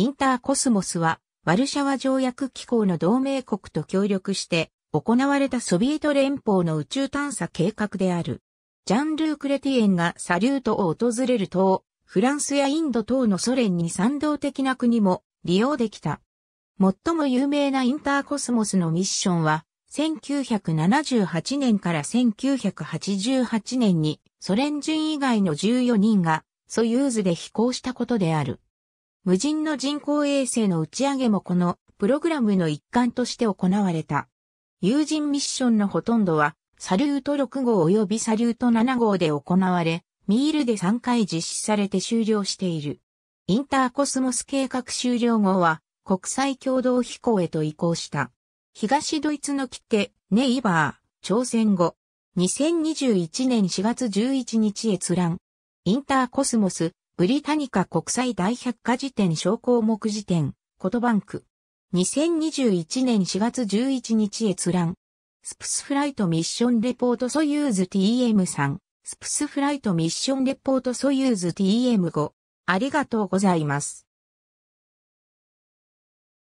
インターコスモスは、ワルシャワ条約機構の同盟国と協力して、行われたソビエト連邦の宇宙探査計画である。ジャンルーク・レティエンがサリュートを訪れると、フランスやインド等のソ連に賛同的な国も利用できた。最も有名なインターコスモスのミッションは、1978年から1988年にソ連人以外の14人がソユーズで飛行したことである。無人の人工衛星の打ち上げもこのプログラムの一環として行われた。有人ミッションのほとんどは、サリュート6号及びサリュート7号で行われ、ミールで3回実施されて終了している。インターコスモス計画終了後は、国際共同飛行へと移行した。東ドイツの切手、ネイバー、朝鮮語。2021年4月11日閲覧。インターコスモス、ブリタニカ国際大百科事典小項目辞典、とバンク。2021年4月11日閲覧。スプスフライトミッションレポートソユーズ TM3。スプスフライトミッションレポートソユーズ TM5。ありがとうございます。